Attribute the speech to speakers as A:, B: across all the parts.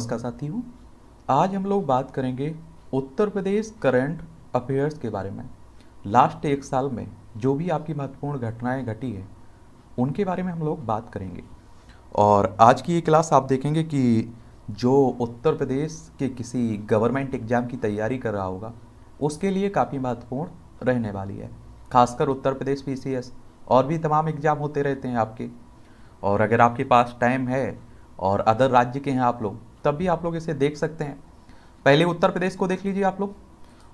A: नमस्कार हूँ आज हम लोग बात करेंगे उत्तर प्रदेश करंट अफेयर्स के बारे में लास्ट एक साल में जो भी आपकी महत्वपूर्ण घटनाएं घटी हैं उनके बारे में हम लोग बात करेंगे और आज की ये क्लास आप देखेंगे कि जो उत्तर प्रदेश के किसी गवर्नमेंट एग्ज़ाम की तैयारी कर रहा होगा उसके लिए काफ़ी महत्वपूर्ण रहने वाली है खासकर उत्तर प्रदेश पी और भी तमाम एग्ज़ाम होते रहते हैं आपके और अगर आपके पास टाइम है और अदर राज्य के हैं आप लोग तब भी आप लोग इसे देख सकते हैं पहले उत्तर प्रदेश को देख लीजिए आप लोग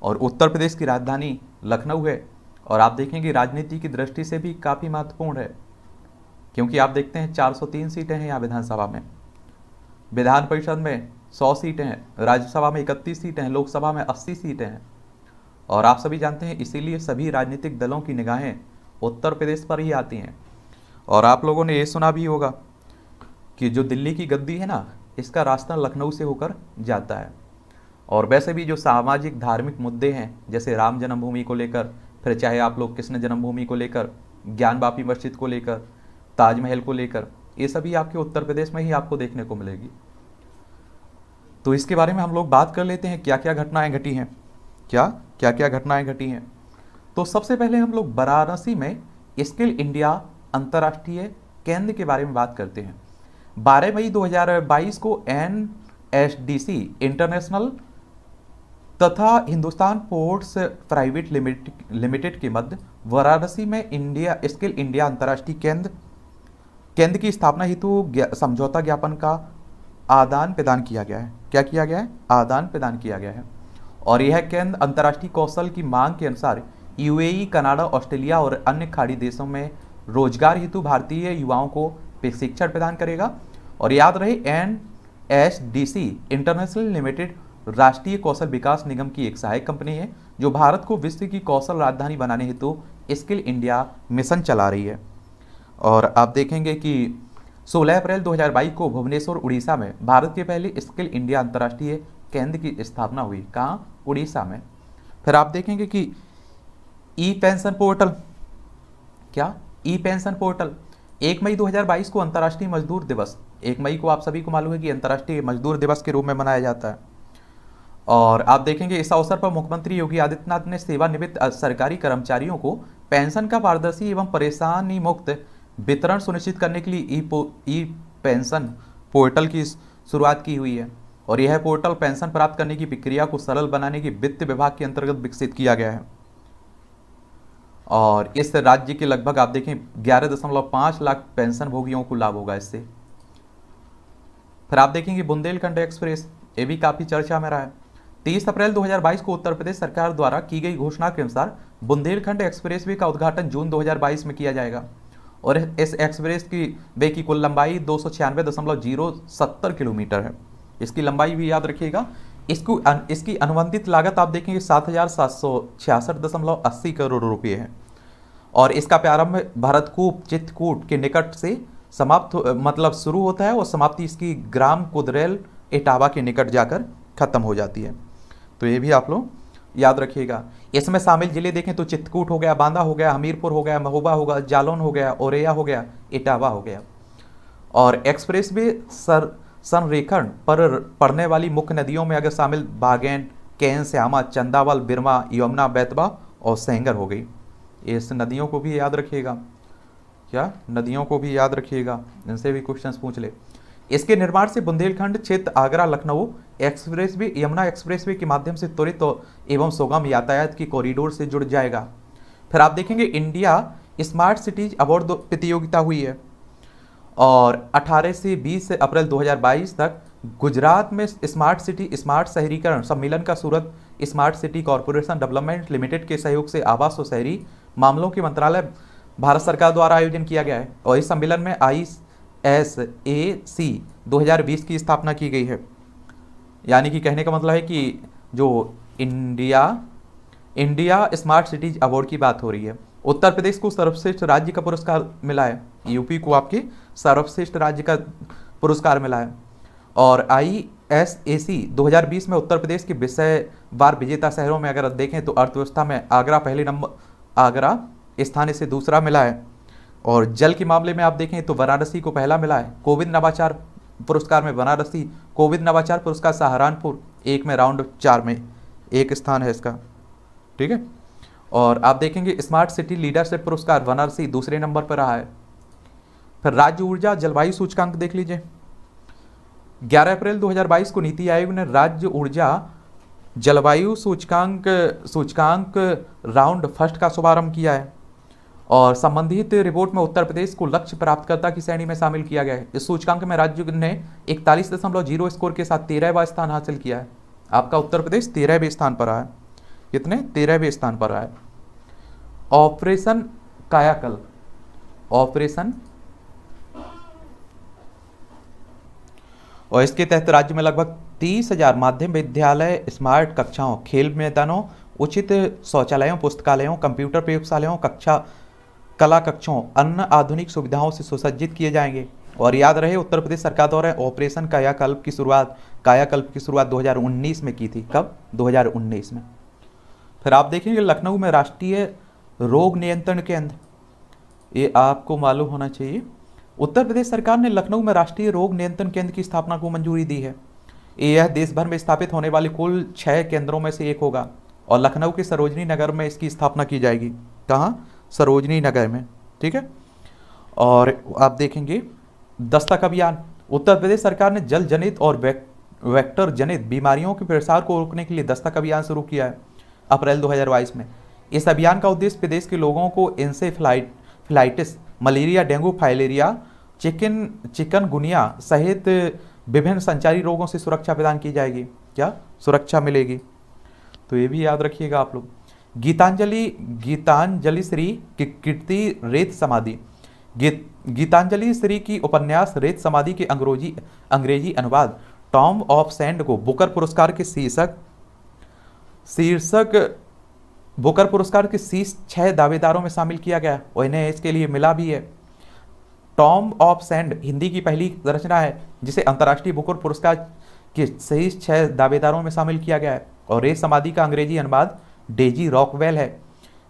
A: और उत्तर प्रदेश की राजधानी लखनऊ है और आप देखेंगे राजनीति की दृष्टि से भी काफ़ी महत्वपूर्ण है क्योंकि आप देखते हैं 403 सीटें हैं यहाँ विधानसभा में विधान परिषद में 100 सीटें हैं राज्यसभा में 31 सीटें हैं लोकसभा में 80 सीटें हैं और आप सभी जानते हैं इसीलिए सभी राजनीतिक दलों की निगाहें उत्तर प्रदेश पर ही आती हैं और आप लोगों ने ये सुना भी होगा कि जो दिल्ली की गद्दी है ना इसका रास्ता लखनऊ से होकर जाता है और वैसे भी जो सामाजिक धार्मिक मुद्दे हैं जैसे राम जन्मभूमि को लेकर फिर चाहे आप लोग कृष्ण जन्मभूमि को लेकर ज्ञान बापी मस्जिद को लेकर ताजमहल को लेकर ये सभी आपके उत्तर प्रदेश में ही आपको देखने को मिलेगी तो इसके बारे में हम लोग बात कर लेते हैं क्या क्या घटनाएं घटी हैं क्या क्या क्या घटनाएं घटी हैं तो सबसे पहले हम लोग वाराणसी में स्किल इंडिया अंतर्राष्ट्रीय केंद्र के बारे में बात करते हैं बारह मई 2022 को N S D C international तथा हिंदुस्तान पोर्ट्स प्राइवेट लिमिटेड के मध्य वाराणसी में इंडिया स्किल इंडिया अंतर्राष्ट्रीय केंद्र केंद्र की स्थापना हेतु समझौता ज्ञापन का आदान प्रदान किया गया है क्या किया गया है आदान प्रदान किया गया है और यह केंद्र अंतर्राष्ट्रीय कौशल की मांग के अनुसार यूएई e, कनाडा ऑस्ट्रेलिया और अन्य खाड़ी देशों में रोजगार हेतु भारतीय युवाओं को प्रशिक्षण प्रदान करेगा और याद रहे N S D C international limited राष्ट्रीय कौशल विकास निगम की एक सहायक कंपनी है जो भारत को विश्व की कौशल राजधानी बनाने हेतु तो स्किल इंडिया मिशन चला रही है और आप देखेंगे कि 16 अप्रैल 2022 को भुवनेश्वर उड़ीसा में भारत के पहले स्किल इंडिया अंतर्राष्ट्रीय केंद्र की स्थापना हुई कहाँ उड़ीसा में फिर आप देखेंगे कि ई पेंशन पोर्टल क्या ई पेंशन पोर्टल एक मई 2022 को अंतर्राष्ट्रीय मजदूर दिवस एक मई को आप सभी को मालूम है कि अंतर्राष्ट्रीय मजदूर दिवस के रूप में मनाया जाता है और आप देखेंगे इस अवसर पर मुख्यमंत्री योगी आदित्यनाथ ने सेवानिवृत्त सरकारी कर्मचारियों को पेंशन का पारदर्शी एवं परेशानी मुक्त वितरण सुनिश्चित करने के लिए ई ई पेंशन पोर्टल की शुरुआत की हुई है और यह पोर्टल पेंशन प्राप्त करने की प्रक्रिया को सरल बनाने की वित्त विभाग के अंतर्गत विकसित किया गया है और इस राज्य के लगभग आप देखें ग्यारह दशमलव पांच लाख पेंशन भोगियों को लाभ होगा इससे फिर आप देखेंगे बुंदेलखंड एक्सप्रेस ये भी काफ़ी चर्चा में रहा है तीस अप्रैल 2022 को उत्तर प्रदेश सरकार द्वारा की गई घोषणा के अनुसार बुंदेलखंड एक्सप्रेस वे का उद्घाटन जून 2022 में किया जाएगा और इस एक्सप्रेस की वे की कुल लंबाई दो किलोमीटर है इसकी लंबाई भी याद रखिएगा इसको इसकी अनुबंधित लागत आप देखेंगे सात हज़ार सात सौ छियासठ दशमलव अस्सी करोड़ रुपये है और इसका प्रारंभ भरतकूप चित्रकूट के निकट से समाप्त मतलब शुरू होता है और समाप्ति इसकी ग्राम कुदरेल इटावा के निकट जाकर ख़त्म हो जाती है तो ये भी आप लोग याद रखिएगा इसमें शामिल जिले देखें तो चित्रकूट हो गया बांदा हो गया हमीरपुर हो गया महोबा हो गया जालौन हो गया औरैया हो गया इटावा हो गया और एक्सप्रेस वे सर संरेखण पर पड़ने वाली मुख्य नदियों में अगर शामिल बागेन कैन श्यामा चंदावल बिरमा यमुना बैतवा और सेंगर हो गई इस नदियों को भी याद रखिएगा क्या नदियों को भी याद रखिएगा इनसे भी क्वेश्चन पूछ ले इसके निर्माण से बुंदेलखंड क्षेत्र Agra Lucknow express way Yamuna way के माध्यम से त्वरित तो एवं सुगम यातायात की कॉरिडोर से जुड़ जाएगा फिर आप देखेंगे इंडिया स्मार्ट सिटीज अवार्ड प्रतियोगिता हुई है और 18 से 20 अप्रैल 2022 तक गुजरात में स्मार्ट सिटी स्मार्ट शहरीकरण सम्मेलन का Surat smart city corporation development limited के सहयोग से आवास और शहरी मामलों के मंत्रालय भारत सरकार द्वारा आयोजन किया गया है और इस सम्मेलन में आई एस ए सी दो की स्थापना की गई है यानी कि कहने का मतलब है कि जो India India smart cities award की बात हो रही है उत्तर प्रदेश को सर्वश्रेष्ठ राज्य का पुरस्कार मिला है यूपी को आपके सर्वश्रेष्ठ राज्य का पुरस्कार मिला है और आई एस ए सी दो में उत्तर प्रदेश के विषय बार विजेता शहरों में अगर देखें तो अर्थव्यवस्था में आगरा पहले नंबर आगरा स्थान से दूसरा मिला है और जल के मामले में आप देखें तो वाराणसी को पहला मिला है कोविंद नवाचार पुरस्कार में वाराणसी कोविंद नवाचार पुरस्कार सहारनपुर एक में राउंड चार में एक स्थान है इसका ठीक है और आप देखेंगे स्मार्ट सिटी लीडरशिप पुरस्कार बनारसी दूसरे नंबर पर रहा है फिर राज्य ऊर्जा जलवायु सूचकांक देख लीजिए 11 अप्रैल 2022 को नीति आयोग ने राज्य ऊर्जा जलवायु सूचकांक सूचकांक राउंड फर्स्ट का शुभारंभ किया है और संबंधित रिपोर्ट में उत्तर प्रदेश को लक्ष्य प्राप्तकर्ता की श्रेणी में शामिल किया गया है इस सूचकांक में राज्य ने इकतालीस दशमलव जीरो स्कोर के साथ तेरहवा स्थान हासिल किया है आपका उत्तर प्रदेश तेरहवें स्थान पर आया है कितने तेरहवें स्थान पर आए ऑपरेशन कायाकल्प ऑपरेशन और इसके तहत राज्य में लगभग तीस हजार माध्यम विद्यालय स्मार्ट कक्षाओं खेल मैदानों उचित शौचालयों पुस्तकालयों कंप्यूटर प्रयोगशालाओं कक्षा कला कक्षों अन्य आधुनिक सुविधाओं से सुसज्जित किए जाएंगे और याद रहे उत्तर प्रदेश सरकार द्वारा ऑपरेशन कायाकल्प की शुरुआत कायाकल्प की शुरुआत 2019 में की थी कब 2019 में फिर आप देखेंगे लखनऊ में राष्ट्रीय रोग नियंत्रण केंद्र ये आपको मालूम होना चाहिए उत्तर प्रदेश सरकार ने लखनऊ में राष्ट्रीय रोग नियंत्रण केंद्र की स्थापना को मंजूरी दी है यह देश भर में स्थापित होने वाले कुल छः केंद्रों में से एक होगा और लखनऊ के सरोजनी नगर में इसकी स्थापना की जाएगी कहाँ सरोजनी नगर में ठीक है और आप देखेंगे दस्तक अभियान उत्तर प्रदेश सरकार ने जल जनित और वेक्टर जनित बीमारियों के प्रसार को रोकने के लिए दस्तक अभियान शुरू किया है अप्रैल 2022 में इस अभियान का उद्देश्य प्रदेश के लोगों को encephalitis malaria dengue filaria chicken chikungunya सहित विभिन्न संचारी रोगों से सुरक्षा प्रदान की जाएगी क्या सुरक्षा मिलेगी तो ये भी याद रखिएगा आप लोग गीतांजलि गीतांजलि श्री की कीर्ति रेत समाधि गीतांजलि श्री की उपन्यास रेत समाधि के अंग्रेजी अंग्रेजी अनुवाद टॉम ऑफ सैंड को बुकर पुरस्कार के शीर्षक शीर्षक बुकर पुरस्कार के शीर्ष छह दावेदारों में शामिल किया गया और इन्हें इसके लिए मिला भी है टॉम ऑफ सैंड हिंदी की पहली रचना है जिसे अंतर्राष्ट्रीय बुकर पुरस्कार के शीर्ष छह दावेदारों में शामिल किया गया है और रेस समाधि का अंग्रेजी अनुवाद डेजी रॉकवेल है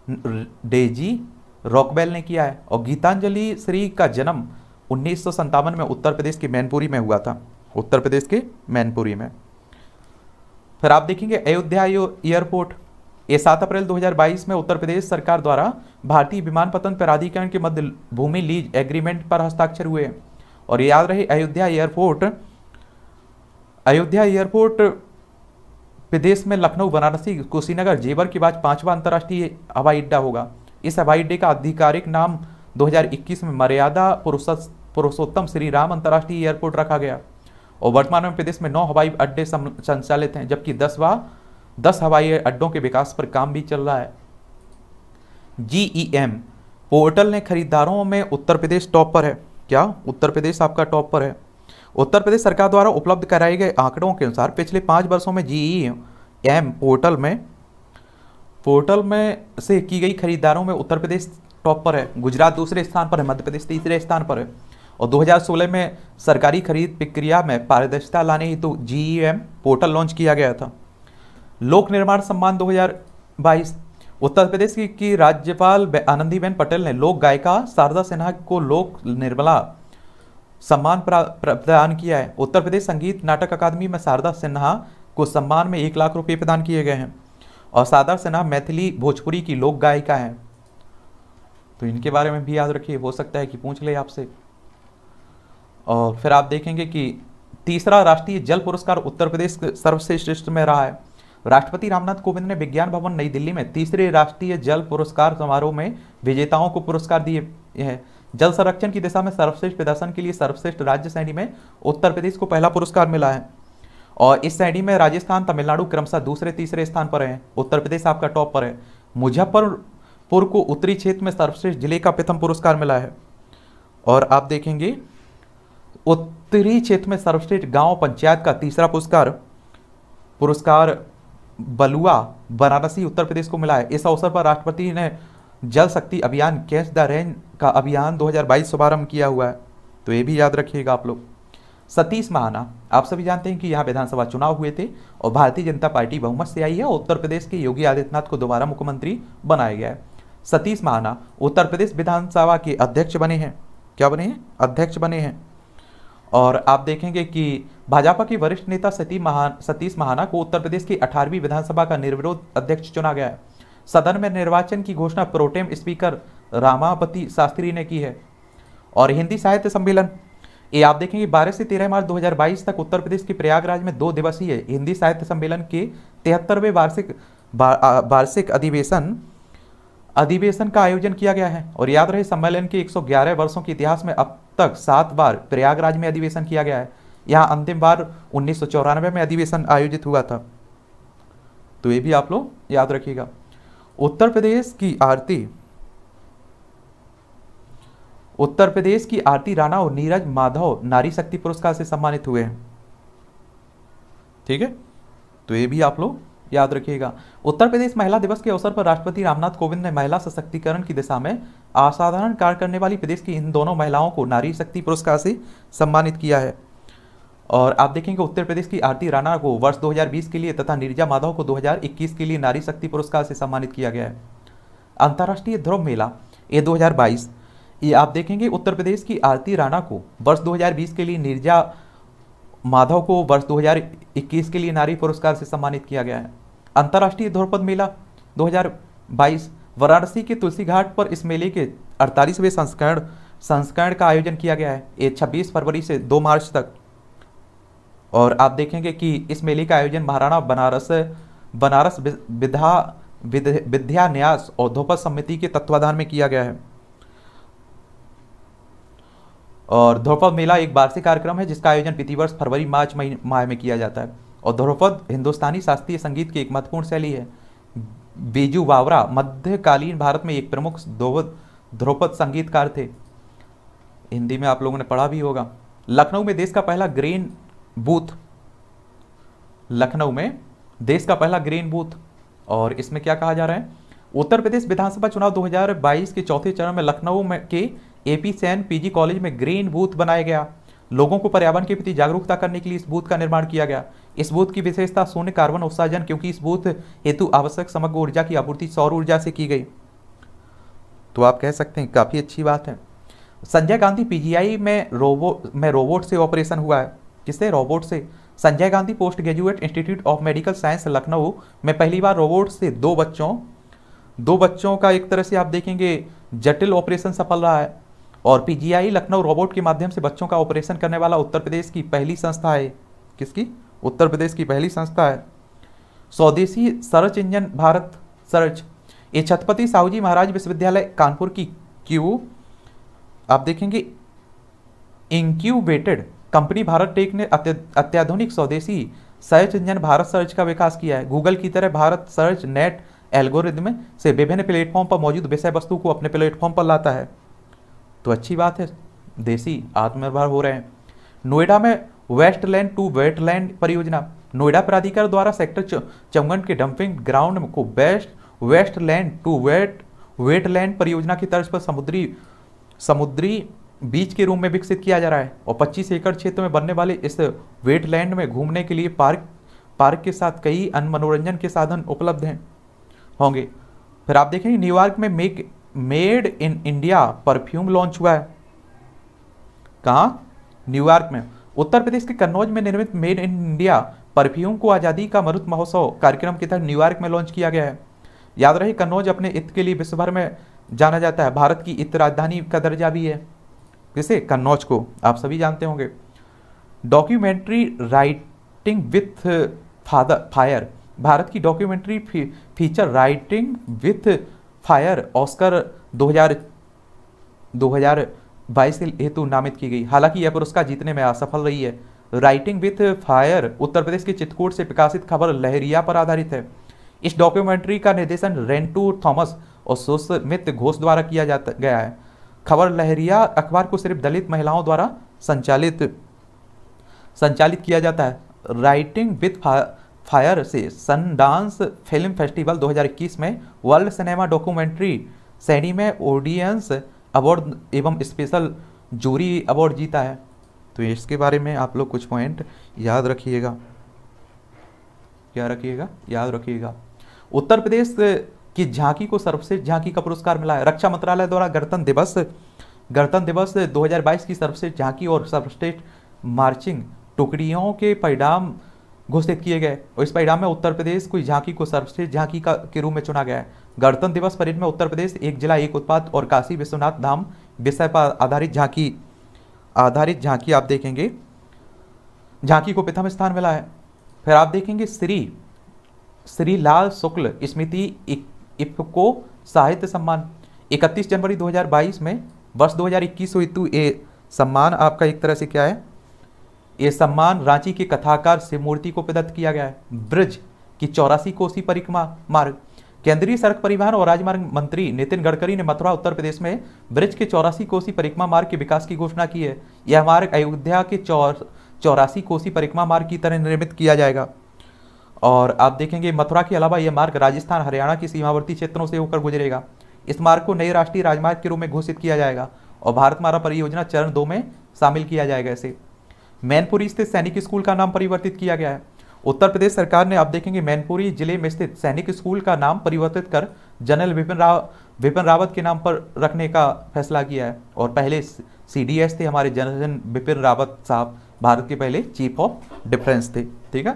A: डेजी रॉकवेल ने किया है और गीतांजलि श्री का जन्म उन्नीस में उत्तर प्रदेश के मैनपुरी में हुआ था उत्तर प्रदेश के मैनपुरी में फिर आप देखेंगे अयोध्या एयरपोर्ट ये सात अप्रैल 2022 में उत्तर प्रदेश सरकार द्वारा भारतीय विमान पतन प्राधिकरण के मध्य भूमि लीज एग्रीमेंट पर हस्ताक्षर हुए और याद रहे अयोध्या एयरपोर्ट अयोध्या एयरपोर्ट प्रदेश में लखनऊ बनारसी कुशीनगर जेवर के बाद पांचवा अंतर्राष्ट्रीय हवाई अड्डा होगा इस हवाई अड्डे का आधिकारिक नाम 2021 में मर्यादा पुरुषोत्तम श्री राम अंतर्राष्ट्रीय एयरपोर्ट रखा गया और वर्तमान में प्रदेश में नौ हवाई अड्डे संचालित हैं जबकि दस व दस हवाई अड्डों के विकास पर काम भी चल रहा है जीईएम e पोर्टल ने खरीदारों में उत्तर प्रदेश टॉप पर है क्या उत्तर प्रदेश आपका टॉप पर है उत्तर प्रदेश सरकार द्वारा उपलब्ध कराए गए आंकड़ों के अनुसार पिछले पाँच वर्षों में जीई एम e पोर्टल में पोर्टल में से की गई खरीदारों में उत्तर प्रदेश टॉप पर है गुजरात दूसरे स्थान पर है मध्य प्रदेश तीसरे स्थान पर है और 2016 में सरकारी खरीद प्रक्रिया में पारदर्शिता लाने हेतु तो जीईएम e पोर्टल लॉन्च किया गया था लोक निर्माण सम्मान 2022 उत्तर प्रदेश की, की राज्यपाल आनंदीबेन पटेल ने लोक गायिका शारदा सिन्हा को लोक निर्मला सम्मान प्रदान किया है उत्तर प्रदेश संगीत नाटक अकादमी में शारदा सिन्हा को सम्मान में एक लाख रुपये प्रदान किए गए हैं और शारदा सिन्हा मैथिली भोजपुरी की लोक गायिका हैं तो इनके बारे में भी याद रखिए हो सकता है कि पूछ ले आपसे और फिर आप देखेंगे कि तीसरा राष्ट्रीय जल पुरस्कार उत्तर प्रदेश सर्वश्रेष्ठ में रहा है राष्ट्रपति रामनाथ कोविंद ने विज्ञान भवन नई दिल्ली में तीसरे राष्ट्रीय जल पुरस्कार समारोह में विजेताओं को पुरस्कार दिए हैं जल संरक्षण की दिशा में सर्वश्रेष्ठ प्रदर्शन के लिए सर्वश्रेष्ठ राज्य श्रेणी में उत्तर प्रदेश को पहला पुरस्कार मिला है और इस श्रेणी में राजस्थान तमिलनाडु क्रमशः दूसरे तीसरे स्थान पर हैं उत्तर प्रदेश आपका टॉप पर है मुजफ्फरपुर को उत्तरी क्षेत्र में सर्वश्रेष्ठ जिले का प्रथम पुरस्कार मिला है और आप देखेंगे उत्तरी क्षेत्र में सर्वश्रेष्ठ गांव पंचायत का तीसरा पुरस्कार पुरस्कार बलुआ वाराणसी उत्तर प्रदेश को मिला है इस अवसर पर राष्ट्रपति ने जल शक्ति अभियान कैच द रेन का अभियान 2022 शुभारंभ किया हुआ है तो ये भी याद रखिएगा आप लोग सतीश महाना आप सभी जानते हैं कि यहाँ विधानसभा चुनाव हुए थे और भारतीय जनता पार्टी बहुमत से आई है उत्तर प्रदेश के योगी आदित्यनाथ को दोबारा मुख्यमंत्री बनाया गया है सतीश महाना उत्तर प्रदेश विधानसभा के अध्यक्ष बने हैं क्या बने हैं अध्यक्ष बने हैं और आप देखेंगे कि भाजपा के वरिष्ठ नेता सती महान सतीश महाना को उत्तर प्रदेश की 18वीं विधानसभा का निर्विरोध अध्यक्ष चुना गया है सदन में निर्वाचन की घोषणा प्रोटेम स्पीकर रामापति शास्त्री ने की है और हिंदी साहित्य सम्मेलन ये आप देखेंगे 12 से 13 मार्च 2022 तक उत्तर प्रदेश के प्रयागराज में दो दिवसीय हिंदी साहित्य सम्मेलन के तिहत्तरवें वार्षिक वार्षिक अधिवेशन अधिवेशन का आयोजन किया गया है और याद रहे सम्मेलन के 111 वर्षों के इतिहास में अब तक सात बार प्रयागराज में अधिवेशन किया गया है यहाँ अंतिम बार उन्नीस में अधिवेशन आयोजित हुआ था तो ये भी आप लोग याद रखिएगा उत्तर प्रदेश की आरती उत्तर प्रदेश की आरती राणा और नीरज माधव नारी शक्ति पुरस्कार से सम्मानित हुए हैं ठीक है तो ये भी आप लोग याद रखिएगा उत्तर प्रदेश महिला दिवस के अवसर पर राष्ट्रपति रामनाथ कोविंद ने महिला सशक्तिकरण की दिशा में असाधारण कार्य करने वाली प्रदेश की इन दोनों महिलाओं को नारी शक्ति पुरस्कार से सम्मानित किया है और आप देखेंगे उत्तर प्रदेश की आरती राणा को वर्ष 2020 के लिए तथा निर्जा माधव को 2021 के लिए नारी शक्ति पुरस्कार से सम्मानित किया गया है अंतर्राष्ट्रीय ध्रुव मेला ये 2022 ये आप देखेंगे उत्तर प्रदेश की आरती राणा को वर्ष 2020 के लिए निर्जा माधव को वर्ष 2021 के लिए नारी पुरस्कार से सम्मानित किया गया है अंतर्राष्ट्रीय ध्रुपद मेला 2022 वाराणसी के तुलसी घाट पर इस मेले के अड़तालीसवें संस्करण संस्करण का आयोजन किया गया है ये 26 फरवरी से 2 मार्च तक और आप देखेंगे कि इस मेले का आयोजन महाराणा बनारस बनारस विधा विद्या न्यास और ध्रुपद समिति के तत्वाधान में किया गया है और ध्रुपद मेला एक वार्षिक कार्यक्रम है जिसका आयोजन प्रतिवर्ष फरवरी मार्च माह में किया जाता है और ध्रुपद हिंदुस्तानी शास्त्रीय संगीत की एक महत्वपूर्ण शैली है बीजू बावरा मध्यकालीन भारत में एक प्रमुख ध्रुपद संगीतकार थे हिंदी में आप लोगों ने पढ़ा भी होगा लखनऊ में देश का पहला ग्रीन बूथ लखनऊ में देश का पहला ग्रीन बूथ और इसमें क्या कहा जा रहा है उत्तर प्रदेश विधानसभा चुनाव 2022 के चौथे चरण में लखनऊ में के एपी सैन पीजी कॉलेज में ग्रीन बूथ बनाया गया लोगों को पर्यावरण के प्रति जागरूकता करने के लिए इस बूथ का निर्माण किया गया इस बूथ की विशेषता शून्य कार्बन उत्साहजन क्योंकि इस बूथ हेतु आवश्यक समग्र ऊर्जा की आपूर्ति सौर ऊर्जा से की गई तो आप कह सकते हैं काफ़ी अच्छी बात है संजय गांधी पीजीआई में रोबो में रोबोट से ऑपरेशन हुआ है जिससे रोबोट से Sanjay Gandhi post graduate institute of medical science Lucknow में पहली बार रोबोट से दो बच्चों दो बच्चों का एक तरह से आप देखेंगे जटिल ऑपरेशन सफल रहा है और पीजीआई लखनऊ रोबोट के माध्यम से बच्चों का ऑपरेशन करने वाला उत्तर प्रदेश की पहली संस्था है किसकी उत्तर प्रदेश की पहली संस्था है स्वदेशी सर्च इंजन भारत सर्च ये छत्रपति साहू जी महाराज विश्वविद्यालय कानपुर की क्यू आप देखेंगे इंक्यूबेटेड कंपनी भारत टेक ने अत्याधुनिक स्वदेशी सर्च इंजन भारत सर्च का विकास किया है गूगल की तरह भारत सर्च नेट एल्गोरिदम से विभिन्न प्लेटफॉर्म पर मौजूद विषय वस्तु को अपने प्लेटफॉर्म पर लाता है तो अच्छी बात है देसी आत्मनिर्भर हो रहे हैं नोएडा में वेस्टलैंड टू वेटलैंड परियोजना नोएडा प्राधिकरण द्वारा सेक्टर चमगन के डंपिंग ग्राउंड को best wasteland to wet wetland परियोजना की तर्ज पर समुद्री समुद्री बीच के रूम में विकसित किया जा रहा है और 25 एकड़ क्षेत्र में बनने वाले इस वेटलैंड में घूमने के लिए पार्क पार्क के साथ कई अन्य मनोरंजन के साधन उपलब्ध हैं होंगे फिर आप देखेंगे न्यूयॉर्क में make made in India perfume launch हुआ है कहा न्यूयॉर्क में उत्तर प्रदेश के कन्नौज में निर्मित मेड इन इंडिया परफ्यूम को आज़ादी का मरुत महोत्सव कार्यक्रम के तहत न्यूयॉर्क में लॉन्च किया गया है याद रहे कन्नौज अपने इत के लिए विश्व भर में जाना जाता है भारत की इत राजधानी का दर्जा भी है किसे कन्नौज को आप सभी जानते होंगे documentary writing with father fire भारत की documentary feature writing with fire Oscar 2000 2022 के हेतु नामित की गई हालांकि यह पुरस्कार जीतने में असफल रही है writing with fire Uttar Pradesh के चित्रकूट से प्रकाशित खबर लहरिया पर आधारित है इस डॉक्यूमेंट्री का निर्देशन रेंटू थॉमस और सुस्मित घोष द्वारा किया जाता गया है खबर लहरिया अखबार को सिर्फ दलित महिलाओं द्वारा संचालित संचालित किया जाता है राइटिंग विथ फायर से सन डांस फिल्म फेस्टिवल 2021 में वर्ल्ड सिनेमा डॉक्यूमेंट्री श्रेणी में ऑडियंस अवार्ड एवं स्पेशल जूरी अवार्ड जीता है तो इसके बारे में आप लोग कुछ पॉइंट याद रखिएगा क्या रखिएगा याद रखिएगा उत्तर प्रदेश की झांकी को सर्वश्रेष्ठ झांकी का पुरस्कार मिला है रक्षा मंत्रालय द्वारा गणतंत्र दिवस गणतंत्र दिवस 2022 की सर्वश्रेष्ठ झांकी और सर्वश्रेष्ठ मार्चिंग टुकड़ियों के परिणाम घोषित किए गए और इस परिणाम में उत्तर प्रदेश को झांकी को सर्वश्रेष्ठ झांकी का के रूप में चुना गया है गणतंत्र दिवस परेड में उत्तर प्रदेश एक जिला एक उत्पाद और काशी विश्वनाथ धाम विषय पर आधारित झांकी आधारित झांकी आप देखेंगे झांकी को प्रथम स्थान मिला है फिर आप देखेंगे श्री श्री लाल शुक्ल स्मृति इफको साहित्य सम्मान 31 जनवरी 2022 में वर्ष 2021 हेतु ये सम्मान आपका एक तरह से क्या है ये सम्मान रांची के कथाकार शिवमूर्ति को प्रदत्त किया गया है ब्रिज की चौरासी कोसी परिक्रमा मार्ग केंद्रीय सड़क परिवहन और राजमार्ग मंत्री नितिन गडकरी ने मथुरा उत्तर प्रदेश में ब्रिज के चौरासी कोसी परिक्रमा मार्ग के विकास की घोषणा की है यह मार्ग अयोध्या के चौर चौरासी कोसी परिक्रमा मार्ग की तरह निर्मित किया जाएगा और आप देखेंगे मथुरा के अलावा यह मार्ग राजस्थान हरियाणा के सीमावर्ती क्षेत्रों से होकर गुजरेगा इस मार्ग को नए राष्ट्रीय राजमार्ग के रूप में घोषित किया जाएगा और भारत मारा परियोजना चरण दो में शामिल किया जाएगा इसे मैनपुरी स्थित सैनिक स्कूल का नाम परिवर्तित किया गया है उत्तर प्रदेश सरकार ने आप देखेंगे मैनपुरी जिले में स्थित सैनिक स्कूल का नाम परिवर्तित कर जनरल विपिन राव विपिन रावत के नाम पर रखने का फैसला किया है और पहले सी थे हमारे जनरल विपिन रावत साहब भारत के पहले चीफ ऑफ डिफेंस थे ठीक है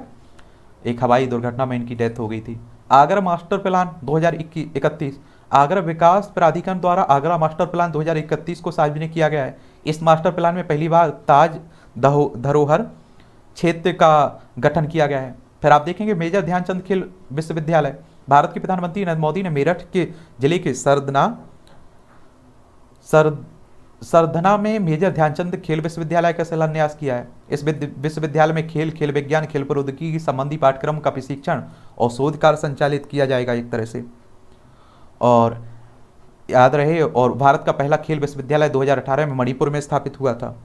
A: एक हवाई दुर्घटना में इनकी डेथ हो गई थी आगरा मास्टर प्लान दो आगरा विकास प्राधिकरण द्वारा आगरा मास्टर प्लान 2031 को सार्वजनिक किया गया है इस मास्टर प्लान में पहली बार ताज धरोहर क्षेत्र का गठन किया गया है फिर आप देखेंगे मेजर ध्यानचंद खेल विश्वविद्यालय भारत के प्रधानमंत्री नरेंद्र मोदी ने मेरठ के जिले के सरदना सर सरधना में मेजर ध्यानचंद खेल विश्वविद्यालय का शिलान्यास किया है इस विश्वविद्यालय में खेल खेल विज्ञान खेल प्रौद्योगिकी संबंधी पाठ्यक्रम का प्रशिक्षण और शोध कार्य संचालित किया जाएगा एक तरह से और याद रहे और भारत का पहला खेल विश्वविद्यालय 2018 में मणिपुर में स्थापित हुआ था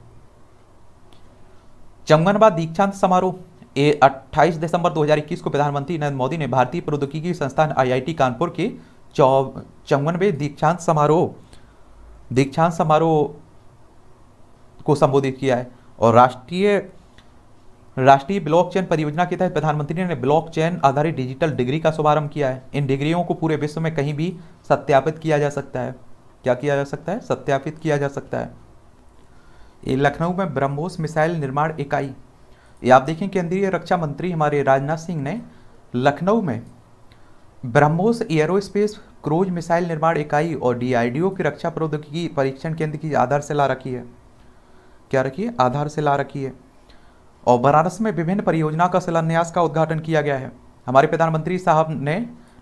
A: जमगनबा दीक्षांत समारोह ए 28 दिसंबर 2021 को प्रधानमंत्री नरेंद्र मोदी ने भारतीय प्रौद्योगिकी संस्थान आईआईटी कानपुर के चौ चौवनवे दीक्षांत समारोह दीक्षांत समारोह को संबोधित किया है और राष्ट्रीय राष्ट्रीय ब्लॉकचेन परियोजना के तहत प्रधानमंत्री ने ब्लॉकचेन आधारित डिजिटल डिग्री का शुभारंभ किया है इन डिग्रियों को पूरे विश्व में कहीं भी सत्यापित किया जा सकता है क्या किया जा सकता है सत्यापित किया जा सकता है लखनऊ में ब्रह्मोस मिसाइल निर्माण इकाई ये आप देखें केंद्रीय रक्षा मंत्री हमारे राजनाथ सिंह ने लखनऊ में ब्रह्मोस एयरोस्पेस क्रूज मिसाइल निर्माण इकाई और डीआईडीओ की रक्षा प्रौद्योगिकी परीक्षण केंद्र की आधारशिला रखी है क्या रखी है आधारशिला रखी है और बनारस में विभिन्न परियोजना का शिलान्यास का उद्घाटन किया गया है हमारे प्रधानमंत्री साहब ने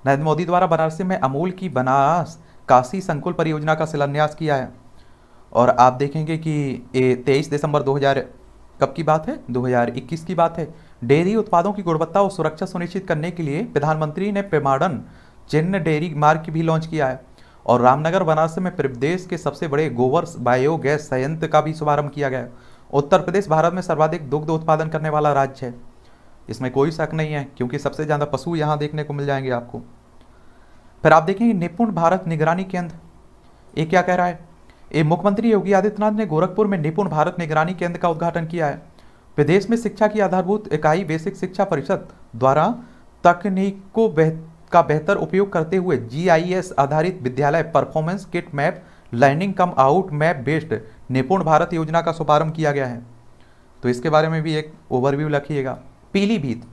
A: नरेंद्र मोदी द्वारा बनारस में अमूल की बनास काशी संकुल परियोजना का शिलान्यास किया है और आप देखेंगे कि ये तेईस दिसंबर 2000 कब की बात है 2021 की बात है डेयरी उत्पादों की गुणवत्ता और सुरक्षा सुनिश्चित करने के लिए प्रधानमंत्री ने पेमाडन चिन्ह डेयरी मार्ग भी लॉन्च किया है और रामनगर वनारस में प्रदेश के सबसे बड़े गोवर्स बायोगैस संयंत्र का भी शुभारंभ किया गया उत्तर प्रदेश भारत में सर्वाधिक दुग्ध उत्पादन करने वाला राज्य है इसमें कोई शक नहीं है क्योंकि सबसे ज़्यादा पशु यहाँ देखने को मिल जाएंगे आपको फिर आप देखेंगे निपुण भारत निगरानी केंद्र ये क्या कह रहा है ए मुख्यमंत्री योगी आदित्यनाथ ने गोरखपुर में निपुण भारत निगरानी केंद्र का उद्घाटन किया है विदेश में शिक्षा की आधारभूत इकाई बेसिक शिक्षा परिषद द्वारा तकनीकों का बेहतर उपयोग करते हुए जीआईएस आधारित विद्यालय परफॉर्मेंस किट मैप लर्निंग कम आउट मैप बेस्ड निपुण भारत योजना का शुभारंभ किया गया है तो इसके बारे में भी एक ओवरव्यू रखिएगा पीलीभीत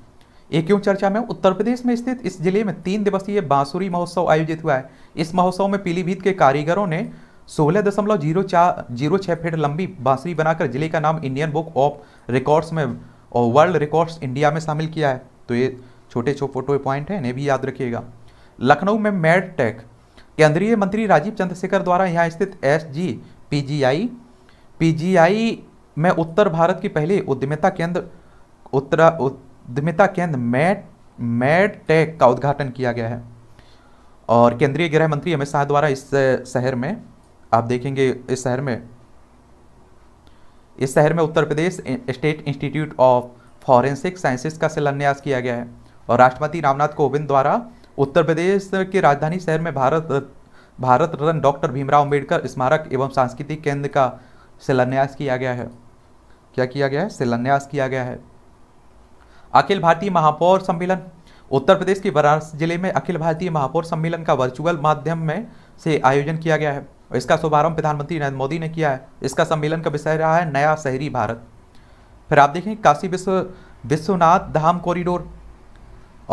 A: एक क्यों चर्चा में उत्तर प्रदेश में स्थित इस जिले में तीन दिवसीय बांसुरी महोत्सव आयोजित हुआ है इस महोत्सव में पीलीभीत के कारीगरों ने सोलह दशमलव जीरो चार जीरो छः फीट लंबी बांसुरी बनाकर जिले का नाम इंडियन बुक ऑफ रिकॉर्ड्स में और वर्ल्ड रिकॉर्ड्स इंडिया में शामिल किया है तो ये छोटे छोटे फोटो पॉइंट हैं इन्हें भी याद रखिएगा लखनऊ में मेड टेक केंद्रीय मंत्री राजीव चंद्रशेखर द्वारा यहाँ स्थित S G P G I P G I में उत्तर भारत की पहली उद्यमिता केंद्र उत्तरा उद्यमिता केंद्र मैट मैड टेक का उद्घाटन किया गया है और केंद्रीय गृह मंत्री अमित शाह द्वारा इस शहर में आप देखेंगे इस शहर में इस शहर में Uttar Pradesh state institute of forensic sciences का शिलान्यास किया गया है और राष्ट्रपति रामनाथ कोविंद द्वारा उत्तर प्रदेश के राजधानी शहर में भारत भारत रत्न डॉक्टर भीमराव अम्बेडकर स्मारक एवं सांस्कृतिक केंद्र का शिलान्यास किया गया है क्या किया गया है शिलान्यास किया गया है अखिल भारतीय महापौर सम्मेलन उत्तर प्रदेश के वाराणसी जिले में अखिल भारतीय महापौर सम्मेलन का वर्चुअल माध्यम में से आयोजन किया गया है और इसका शुभारंभ प्रधानमंत्री नरेंद्र मोदी ने किया है इसका सम्मेलन का विषय रहा है नया शहरी भारत फिर आप देखें काशी विश्व विश्वनाथ धाम कॉरिडोर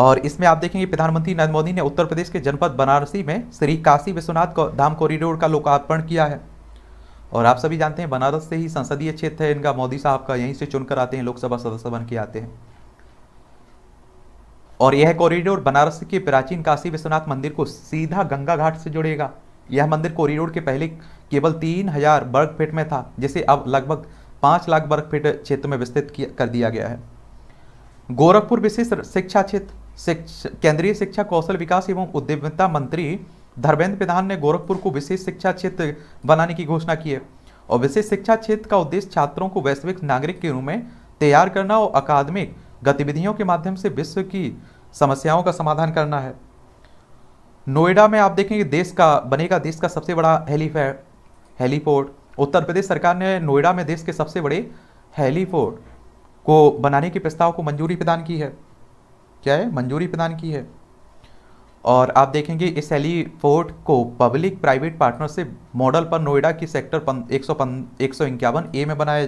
A: और इसमें आप देखेंगे प्रधानमंत्री नरेंद्र मोदी ने उत्तर प्रदेश के जनपद बनारसी में श्री काशी विश्वनाथ धाम कॉरिडोर का लोकार्पण किया है और आप सभी जानते हैं बनारस से ही संसदीय क्षेत्र है इनका मोदी साहब का यहीं से चुनकर आते हैं लोकसभा सदस्य बन के आते हैं और यह कॉरिडोर बनारस के प्राचीन काशी विश्वनाथ मंदिर को सीधा गंगा घाट से जुड़ेगा यह मंदिर कोरिडोर के पहले केवल तीन हजार वर्ग फीट में था जिसे अब लगभग पाँच लाख वर्ग फीट क्षेत्र में विस्तृत कर दिया गया है गोरखपुर विशेष शिक्षा क्षेत्र केंद्रीय शिक्षा कौशल विकास एवं उद्यमिता मंत्री धर्मेंद्र प्रधान ने गोरखपुर को विशेष शिक्षा क्षेत्र बनाने की घोषणा की है और विशेष शिक्षा क्षेत्र का उद्देश्य छात्रों को वैश्विक नागरिक के रूप में तैयार करना और अकादमिक गतिविधियों के माध्यम से विश्व की समस्याओं का समाधान करना है नोएडा में आप देखेंगे देश का बनेगा देश का सबसे बड़ा हेलीफेड हेलीपोर्ट उत्तर प्रदेश सरकार ने नोएडा में देश के सबसे बड़े हेलीपोर्ट को बनाने के प्रस्ताव को मंजूरी प्रदान की है क्या है मंजूरी प्रदान की है और आप देखेंगे इस हेलीपोर्ट को पब्लिक प्राइवेट पार्टनरशिप मॉडल पर नोएडा की सेक्टर पन, एक सौ पन, एक सौ इक्यावन ए में बनाया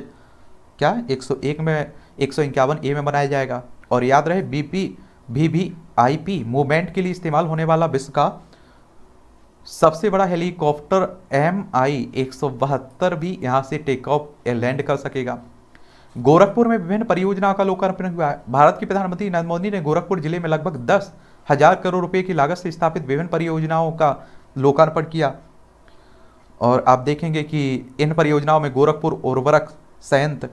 A: क्या एक सौ एक में एक सौ इक्यावन ए में बनाया जाएगा और याद रहे BP V V I P movement के लिए इस्तेमाल होने वाला विश्व का सबसे बड़ा हेलीकॉप्टर एम आई एक भी यहाँ से टेक ऑफ लैंड कर सकेगा गोरखपुर में विभिन्न परियोजनाओं का लोकार्पण हुआ है भारत के प्रधानमंत्री नरेंद्र मोदी ने गोरखपुर जिले में लगभग दस हजार करोड़ रुपए की लागत से स्थापित विभिन्न परियोजनाओं का लोकार्पण किया और आप देखेंगे कि इन परियोजनाओं में गोरखपुर उर्वरक संयंत्र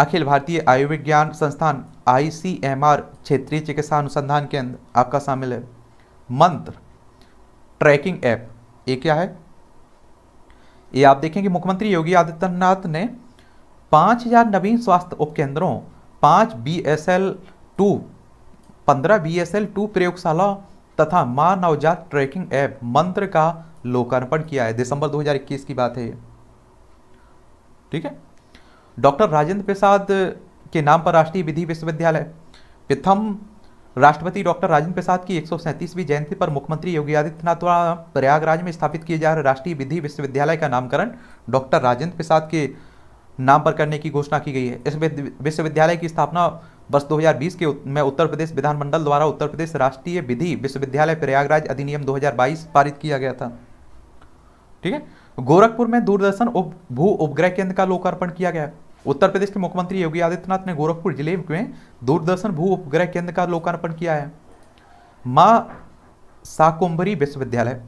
A: अखिल भारतीय आयुर्विज्ञान संस्थान आई सी एम आर क्षेत्रीय चिकित्सा अनुसंधान केंद्र आपका शामिल है मंत्र ट्रैकिंग ऐप ये क्या है ये आप देखेंगे मुख्यमंत्री योगी आदित्यनाथ ने पाँच हजार नवीन स्वास्थ्य उपकेंद्रों पाँच बी एस एल टू पंद्रह बी एस एल टू प्रयोगशाला तथा माँ नवजात ट्रैकिंग ऐप मंत्र का लोकार्पण किया है दिसंबर 2021 की बात है ठीक है डॉक्टर राजेंद्र प्रसाद के नाम पर राष्ट्रीय विधि विश्वविद्यालय प्रथम राष्ट्रपति डॉक्टर राजेंद्र प्रसाद की एक जयंती पर मुख्यमंत्री योगी आदित्यनाथ द्वारा प्रयागराज में स्थापित किए जा रहे राष्ट्रीय विधि विश्वविद्यालय का नामकरण डॉक्टर राजेंद्र प्रसाद के नाम पर करने की घोषणा की गई है इस विश्वविद्यालय की स्थापना वर्ष 2020 के में उत्तर प्रदेश विधानमंडल द्वारा उत्तर प्रदेश राष्ट्रीय विधि विश्वविद्यालय प्रयागराज अधिनियम 2022 पारित किया गया था ठीक है गोरखपुर में दूरदर्शन उप, भू उपग्रह केंद्र का लोकार्पण किया गया उत्तर प्रदेश के मुख्यमंत्री योगी आदित्यनाथ ने गोरखपुर जिले में दूरदर्शन भू उपग्रह केंद्र का लोकार्पण किया है माँ साकुंबरी विश्वविद्यालय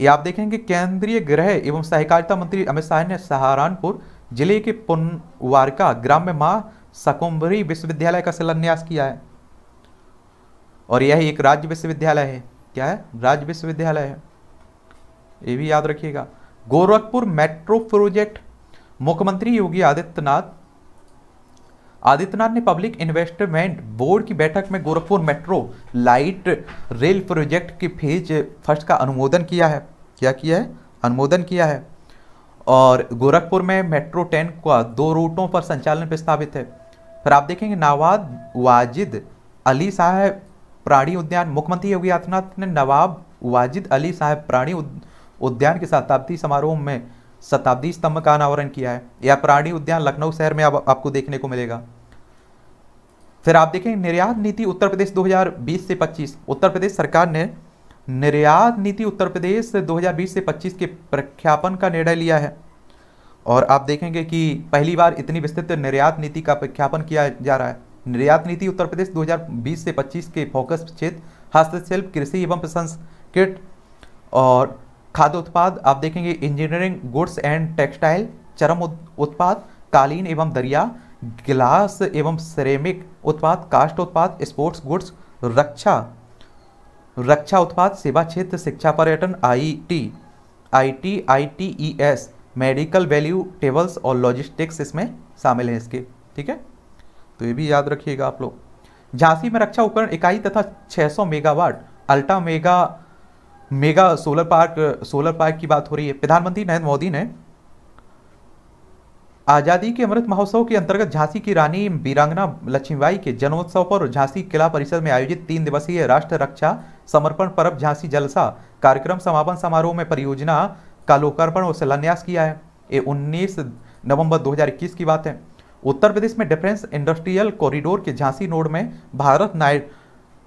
A: ये आप देखेंगे केंद्रीय गृह एवं सहकारिता मंत्री अमित शाह ने सहारनपुर जिले के पुनवारका ग्राम में माँ साकुंबरी विश्वविद्यालय का शिलान्यास किया है और यह एक राज्य विश्वविद्यालय है क्या है राज्य विश्वविद्यालय है ये भी याद रखिएगा गोरखपुर मेट्रो प्रोजेक्ट मुख्यमंत्री योगी आदित्यनाथ आदित्यनाथ ने पब्लिक इन्वेस्टमेंट बोर्ड की बैठक में Gorakhpur metro light rail project की फेज फर्स्ट का अनुमोदन किया है क्या किया है अनुमोदन किया है और गोरखपुर में मेट्रो ट्रेन का दो रूटों पर संचालन प्रस्तावित है फिर आप देखेंगे नवाब वाजिद अली साहब प्राणी उद्यान मुख्यमंत्री योगी आदित्यनाथ ने नवाब वाजिद अली साहब प्राणी उद्यान उद्यान के शताब्दी समारोह में शताब्दी स्तंभ का अनावरण किया है यह प्राणी उद्यान लखनऊ शहर में आप, आपको देखने को मिलेगा फिर आप देखें निर्यात नीति उत्तर प्रदेश 2020 से 25 उत्तर प्रदेश सरकार ने निर्यात नीति उत्तर प्रदेश 2020 से 25 के प्रख्यापन का निर्णय लिया है और आप देखेंगे कि पहली बार इतनी विस्तृत निर्यात नीति का प्रख्यापन किया जा रहा है निर्यात नीति उत्तर प्रदेश 2020 से 25 के फोकस क्षेत्र हस्तशिल्प कृषि एवं प्रसंस्कृत और खाद्य उत्पाद आप देखेंगे इंजीनियरिंग गुड्स एंड टेक्सटाइल चरम उत्पाद कालीन एवं दरिया गिलास एवं सेरेमिक उत्पाद काष्ट उत्पाद स्पोर्ट्स गुड्स रक्षा रक्षा उत्पाद सेवा क्षेत्र शिक्षा पर्यटन IT IT ITES medical value tables और लॉजिस्टिक्स इसमें शामिल हैं इसके ठीक है तो ये भी याद रखिएगा आप लोग झांसी में रक्षा उपकरण इकाई तथा 600 megawatt ultra mega mega solar park solar park की बात हो रही है प्रधानमंत्री नरेंद्र मोदी ने आज़ादी के अमृत महोत्सव के अंतर्गत झांसी की रानी वीरांगना लक्ष्मीबाई के जन्मोत्सव पर झांसी किला परिसर में आयोजित तीन दिवसीय राष्ट्र रक्षा समर्पण पर्व झांसी जलसा कार्यक्रम समापन समारोह में परियोजना का लोकार्पण और शिलान्यास किया है ये 19 नवंबर 2021 की बात है उत्तर प्रदेश में डिफेंस इंडस्ट्रियल कॉरिडोर के झांसी नोड में भारत नाइट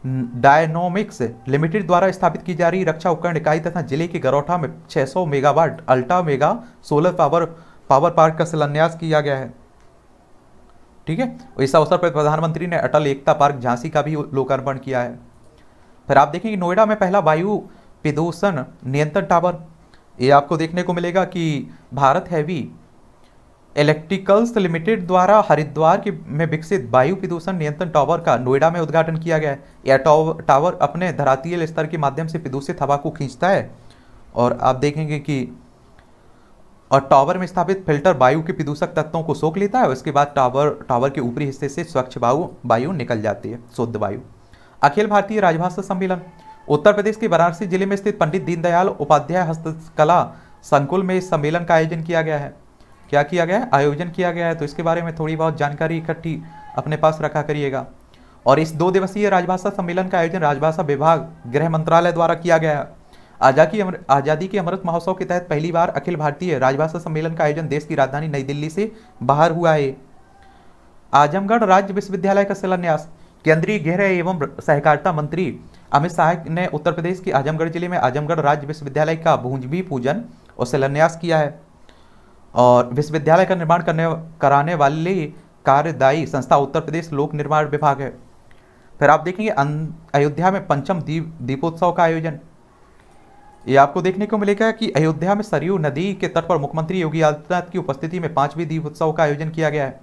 A: डायनोमिक्स लिमिटेड द्वारा स्थापित की जा रही रक्षा उपकरण इकाई तथा जिले के गरौठा में 600 megawatt ultra mega solar power power park का शिलान्यास किया गया है ठीक है इस अवसर पर प्रधानमंत्री ने अटल एकता पार्क झांसी का भी लोकार्पण किया है फिर आप देखेंगे नोएडा में पहला वायु प्रदूषण नियंत्रण टावर ये आपको देखने को मिलेगा कि भारत हैवी इलेक्ट्रिकल्स लिमिटेड द्वारा हरिद्वार के में विकसित वायु प्रदूषण नियंत्रण टावर का नोएडा में उद्घाटन किया गया है यह टावर अपने धरातीय स्तर के माध्यम से प्रदूषित हवा को खींचता है और आप देखेंगे कि और टावर में स्थापित फिल्टर वायु के प्रदूषक तत्वों को सोख लेता है और इसके बाद टावर टावर के ऊपरी हिस्से से स्वच्छ वायु वायु निकल जाती है शुद्ध वायु अखिल भारतीय राजभाषा सम्मेलन उत्तर प्रदेश के वाराणसी जिले में स्थित पंडित दीनदयाल उपाध्याय हस्तकला संकुल में इस सम्मेलन का आयोजन किया गया है क्या किया गया है आयोजन किया गया है तो इसके बारे में थोड़ी बहुत जानकारी इकट्ठी अपने पास रखा करिएगा और इस दो दिवसीय राजभाषा सम्मेलन का आयोजन राजभाषा विभाग गृह मंत्रालय द्वारा किया गया है आजादी अमर, आज़ादी के अमृत महोत्सव के तहत पहली बार अखिल भारतीय राजभाषा सम्मेलन का आयोजन देश की राजधानी नई दिल्ली से बाहर हुआ है आजमगढ़ राज्य विश्वविद्यालय का शिलान्यास केंद्रीय गृह एवं सहकारिता मंत्री अमित शाह ने उत्तर प्रदेश के आजमगढ़ जिले में आजमगढ़ राज्य विश्वविद्यालय का भूंजबी पूजन और शिलान्यास किया है और विश्वविद्यालय का निर्माण करने कराने वाली कार्यदायी संस्था उत्तर प्रदेश लोक निर्माण विभाग है फिर आप देखेंगे अं, अयोध्या में पंचम दीप दीपोत्सव का आयोजन ये आपको देखने को मिलेगा कि अयोध्या में सरयू नदी के तट पर मुख्यमंत्री योगी आदित्यनाथ की उपस्थिति में पांचवी दीपोत्सव का आयोजन किया गया है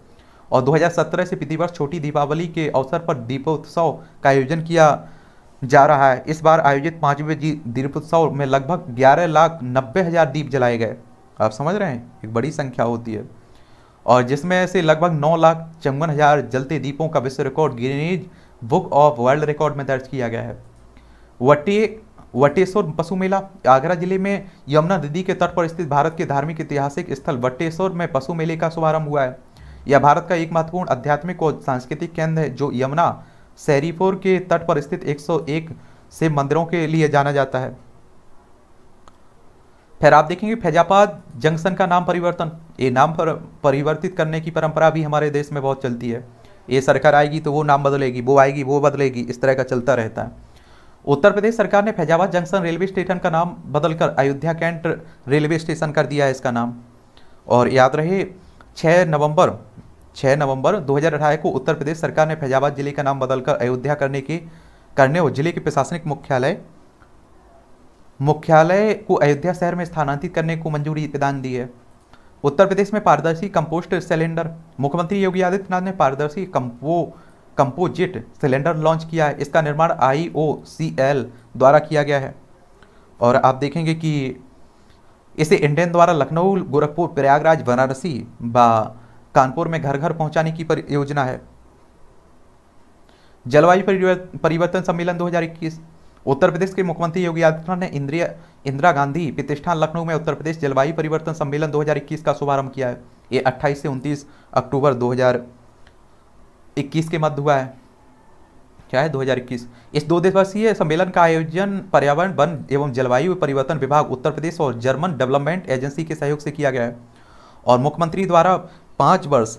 A: और 2017 से प्रतिवर्ष छोटी दीपावली के अवसर पर दीपोत्सव का आयोजन किया जा रहा है इस बार आयोजित पांचवें दीपोत्सव में लगभग ग्यारह लाख नब्बे हजार दीप जलाए गए आप समझ रहे हैं एक बड़ी संख्या होती है और जिसमें से लगभग नौ लाख चौवन हज़ार जलते दीपों का विश्व record Guinness book of world record में दर्ज किया गया है वटे वटेश्वर पशु मेला आगरा जिले में यमुना नदी के तट पर स्थित भारत के धार्मिक ऐतिहासिक स्थल वटेश्वर में पशु मेले का शुभारंभ हुआ है यह भारत का एक महत्वपूर्ण आध्यात्मिक और सांस्कृतिक केंद्र है जो यमुना सैरीपुर के तट पर स्थित एक से मंदिरों के लिए जाना जाता है फिर आप देखेंगे फैजाबाद जंक्शन का नाम परिवर्तन ये नाम पर परिवर्तित करने की परंपरा भी हमारे देश में बहुत चलती है ये सरकार आएगी तो वो नाम बदलेगी वो आएगी वो बदलेगी इस तरह का चलता रहता है उत्तर प्रदेश सरकार ने फैजाबाद जंक्शन रेलवे स्टेशन का नाम बदलकर अयोध्या कैंट रेलवे स्टेशन कर दिया है इसका नाम और याद रहे छः नवंबर छः नवंबर दो को उत्तर प्रदेश सरकार ने फैजाबाद जिले का नाम बदलकर अयोध्या करने के करने और जिले के प्रशासनिक मुख्यालय मुख्यालय को अयोध्या शहर में स्थानांतरित करने को मंजूरी प्रदान दी है उत्तर प्रदेश में पारदर्शी कंपोस्ट सिलेंडर मुख्यमंत्री योगी आदित्यनाथ ने पारदर्शी कंपो कंपोजिट सिलेंडर लॉन्च किया है इसका निर्माण आई द्वारा किया गया है और आप देखेंगे कि इसे इंडियन द्वारा लखनऊ गोरखपुर प्रयागराज वाराणसी व कानपुर में घर घर पहुंचाने की परियोजना है जलवायु परिवर्तन सम्मेलन उत्तर प्रदेश के मुख्यमंत्री योगी आदित्यनाथ ने इंद्रिया इंदिरा गांधी प्रतिष्ठान लखनऊ में उत्तर प्रदेश जलवायु परिवर्तन सम्मेलन 2021 का शुभारंभ किया है ये 28 से 29 अक्टूबर 2021 के मध्य हुआ है क्या है 2021 इस दो दिवसीय सम्मेलन का आयोजन पर्यावरण वन एवं जलवायु परिवर्तन विभाग उत्तर प्रदेश और जर्मन डेवलपमेंट एजेंसी के सहयोग से किया गया है और मुख्यमंत्री द्वारा पाँच वर्ष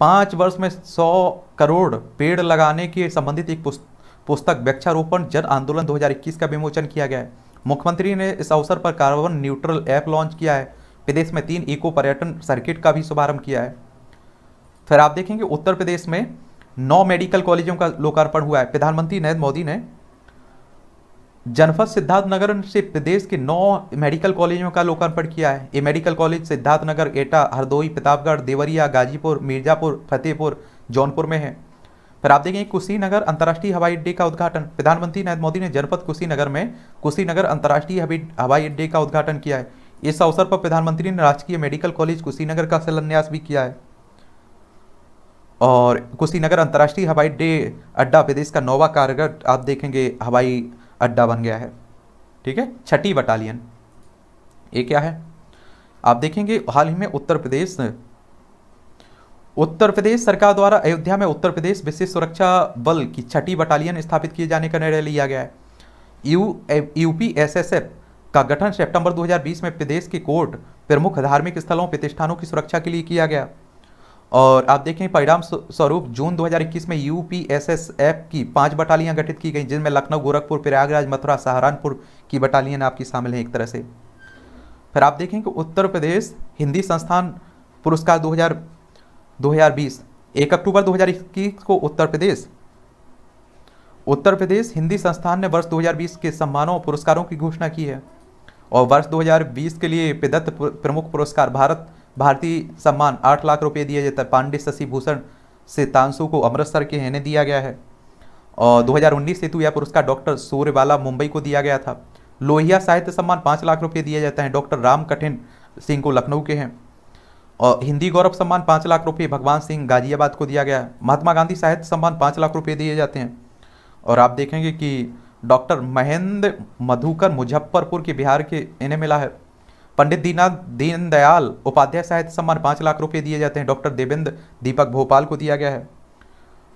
A: पाँच वर्ष में सौ करोड़ पेड़ लगाने के संबंधित एक पुस्तक पुस्तक वृक्षारोपण जन आंदोलन 2021 का विमोचन किया गया है मुख्यमंत्री ने इस अवसर पर कार्बन न्यूट्रल ऐप लॉन्च किया है प्रदेश में तीन इको पर्यटन सर्किट का भी शुभारंभ किया है फिर आप देखेंगे उत्तर प्रदेश में नौ मेडिकल कॉलेजों का लोकार्पण हुआ है प्रधानमंत्री नरेंद्र मोदी ने जनपद सिद्धार्थनगर से प्रदेश के नौ मेडिकल कॉलेजों का लोकार्पण किया है ये मेडिकल कॉलेज सिद्धार्थनगर एटा हरदोई प्रतापगढ़ देवरिया गाजीपुर मिर्जापुर फतेहपुर जौनपुर में है फिर आप देखेंगे कुशीनगर अंतर्राष्ट्रीय हवाई अड्डे का उद्घाटन प्रधानमंत्री नरेंद्र मोदी ने जनपद कुशीनगर में कुशीनगर अंतर्राष्ट्रीय हवाई अड्डे का उद्घाटन किया है इस अवसर पर प्रधानमंत्री ने राजकीय मेडिकल कॉलेज कुशीनगर का शिलान्यास भी किया है और कुशीनगर अंतर्राष्ट्रीय हवाई अड्डे अड्डा प्रदेश का नोवा कारगर आप देखेंगे हवाई अड्डा बन गया है ठीक है छठी बटालियन ये क्या है आप देखेंगे हाल ही में उत्तर प्रदेश उत्तर प्रदेश सरकार द्वारा अयोध्या में उत्तर प्रदेश विशेष सुरक्षा बल की छठी बटालियन स्थापित किए जाने का निर्णय लिया गया है यू यूपी एफ का गठन सितंबर 2020 में प्रदेश के कोर्ट प्रमुख धार्मिक स्थलों प्रतिष्ठानों की सुरक्षा के लिए किया गया और आप देखें परिणाम स्वरूप जून 2021 में यूपीएसएसएफ की पांच बटालियां गठित की गई जिनमें लखनऊ गोरखपुर प्रयागराज मथुरा सहारनपुर की बटालियन आपकी शामिल हैं एक तरह से फिर आप देखें कि उत्तर प्रदेश हिंदी संस्थान पुरस्कार 2020 एक अक्टूबर 2021 को उत्तर प्रदेश उत्तर प्रदेश हिंदी संस्थान ने वर्ष 2020 के सम्मानों और पुरस्कारों की घोषणा की है और वर्ष 2020 के लिए प्रदत्त प्रमुख पुरस्कार भारत भारतीय सम्मान आठ लाख रुपये दिया जाता है पांडे शशिभूषण से तांसू को अमृतसर के इन्हें दिया गया है और 2019 हेतु यह पुरस्कार डॉक्टर सूर्यवाला मुंबई को दिया गया था लोहिया साहित्य सम्मान पाँच लाख रुपये दिया जाता है डॉक्टर राम कठिन सिंह को लखनऊ के हैं और हिंदी गौरव सम्मान पाँच लाख रुपये भगवान सिंह गाजियाबाद को दिया गया महात्मा गांधी साहित्य सम्मान पाँच लाख रुपये दिए जाते हैं और आप देखेंगे कि डॉक्टर महेंद्र मधुकर मुजफ्फरपुर के बिहार के इन्हें मिला है पंडित दीना दीनदयाल उपाध्याय साहित्य सम्मान पाँच लाख रुपये दिए जाते हैं डॉक्टर देवेंद्र दीपक भोपाल को दिया गया है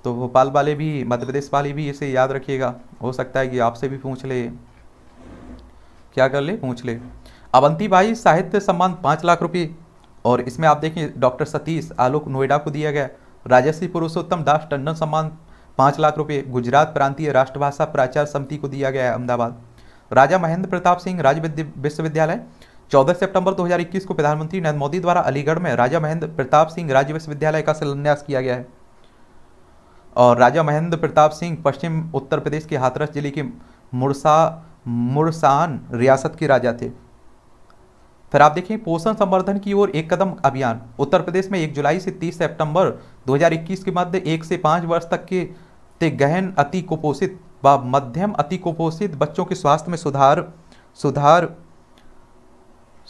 A: तो भोपाल वाले भी मध्य प्रदेश वाले भी इसे याद रखिएगा हो सकता है कि आपसे भी पूछ ले क्या कर ले पूछ ले अवंती भाई साहित्य सम्मान पाँच लाख रुपये और इसमें आप देखिए डॉक्टर सतीश आलोक नोएडा को दिया गया राजस्वी पुरुषोत्तम दास टंडन सम्मान पाँच लाख रुपये गुजरात प्रांतीय राष्ट्रभाषा प्राचार समिति को दिया गया अहमदाबाद राजा महेंद्र प्रताप सिंह राज्य विश्वविद्यालय 14 सितंबर 2021 को प्रधानमंत्री नरेंद्र मोदी द्वारा अलीगढ़ में राजा महेंद्र प्रताप सिंह राज्य विश्वविद्यालय का शिलान्यास किया गया है और राजा महेंद्र प्रताप सिंह पश्चिम उत्तर प्रदेश के हाथरस जिले के मुरसा मुरसान रियासत के राजा थे फिर आप देखें पोषण संवर्धन की ओर एक कदम अभियान उत्तर प्रदेश में एक जुलाई से 30 सितंबर 2021 के मध्य एक से पाँच वर्ष तक के ते गहन अति कुपोषित व मध्यम अति कुपोषित बच्चों के स्वास्थ्य में सुधार सुधार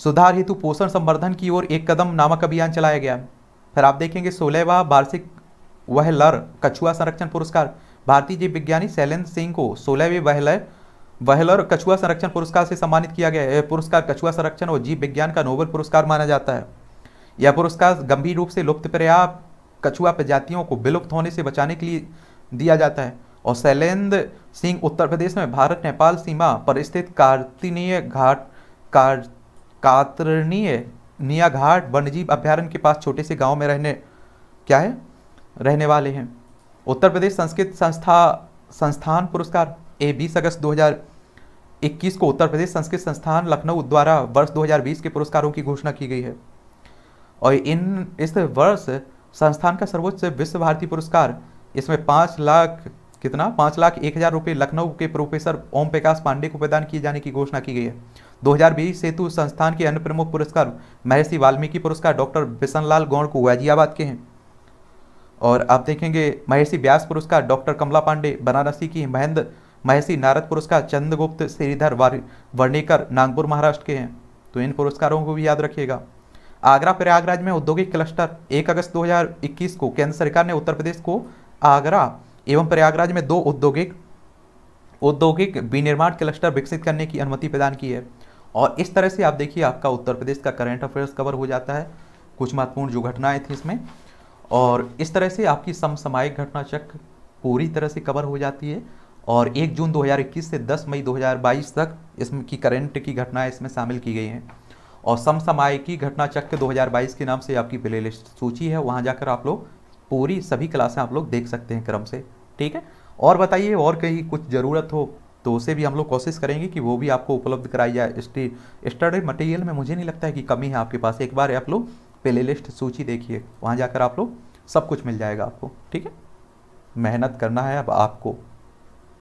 A: सुधार हेतु पोषण संवर्धन की ओर एक कदम नामक अभियान चलाया गया फिर आप देखेंगे सोलहवा वार्षिक वह लर कछुआ संरक्षण पुरस्कार भारतीय जीव विज्ञानी शैलेंद्र सिंह को सोलहवें वहलर वहलर कछुआ संरक्षण पुरस्कार से सम्मानित किया गया यह पुरस्कार कछुआ संरक्षण और जीव विज्ञान का नोबल पुरस्कार माना जाता है यह पुरस्कार गंभीर रूप से प्रया कछुआ प्रजातियों को विलुप्त होने से बचाने के लिए दिया जाता है और शैलेंद्र सिंह उत्तर प्रदेश में भारत नेपाल सीमा पर स्थित कार्तिनीय घाट कार कातरणीय निया घाट वन्यजीव अभ्यारण्य के पास छोटे से गांव में रहने क्या है रहने वाले हैं उत्तर प्रदेश संस्कृत संस्था संस्थान पुरस्कार ए बीस अगस्त 21 को उत्तर प्रदेश संस्कृत संस्थान लखनऊ द्वारा वर्ष 2020 के पुरस्कारों की घोषणा की गई है और इन इस वर्ष संस्थान का सर्वोच्च विश्व भारती पुरस्कार इसमें पाँच लाख कितना पाँच लाख एक हज़ार रुपये लखनऊ के प्रोफेसर ओम प्रकाश पांडे को प्रदान किए जाने की घोषणा की गई है 2020 सेतु संस्थान के अन्य प्रमुख पुरस्कार महर्षि वाल्मीकि पुरस्कार डॉक्टर बिशनलाल गौड़ को गाजियाबाद के हैं और आप देखेंगे महर्षि व्यास पुरस्कार डॉक्टर कमला पांडे बनारसी की महेंद्र महेशी नारद पुरस्कार चंद्रगुप्त श्रीधर वर्णेकर नागपुर महाराष्ट्र के हैं तो इन पुरस्कारों को भी याद रखिएगा आगरा प्रयागराज में औद्योगिक क्लस्टर एक अगस्त 2021 को केंद्र सरकार ने उत्तर प्रदेश को आगरा एवं प्रयागराज में दो औद्योगिक औद्योगिक विनिर्माण क्लस्टर विकसित करने की अनुमति प्रदान की है और इस तरह से आप देखिए आपका उत्तर प्रदेश का करंट अफेयर्स कवर हो जाता है कुछ महत्वपूर्ण जो घटनाएं थी इसमें और इस तरह से आपकी समसामायिक घटना चक्र पूरी तरह से कवर हो जाती है और 1 जून 2021 से 10 मई 2022 तक इसमें की करंट की घटनाएं इसमें शामिल की गई हैं और समसमाय की घटना चक्र 2022 के नाम से आपकी लिस्ट सूची है वहाँ जाकर आप लोग पूरी सभी क्लासें आप लोग देख सकते हैं क्रम से ठीक है और बताइए और कहीं कुछ ज़रूरत हो तो उसे भी हम लोग कोशिश करेंगे कि वो भी आपको उपलब्ध कराई जाए स्टी स्टडी मटेरियल में मुझे नहीं लगता है कि कमी है आपके पास एक बार आप लोग प्ले लिस्ट सूची देखिए वहाँ जाकर आप लोग सब कुछ मिल जाएगा आपको ठीक है मेहनत करना है अब आपको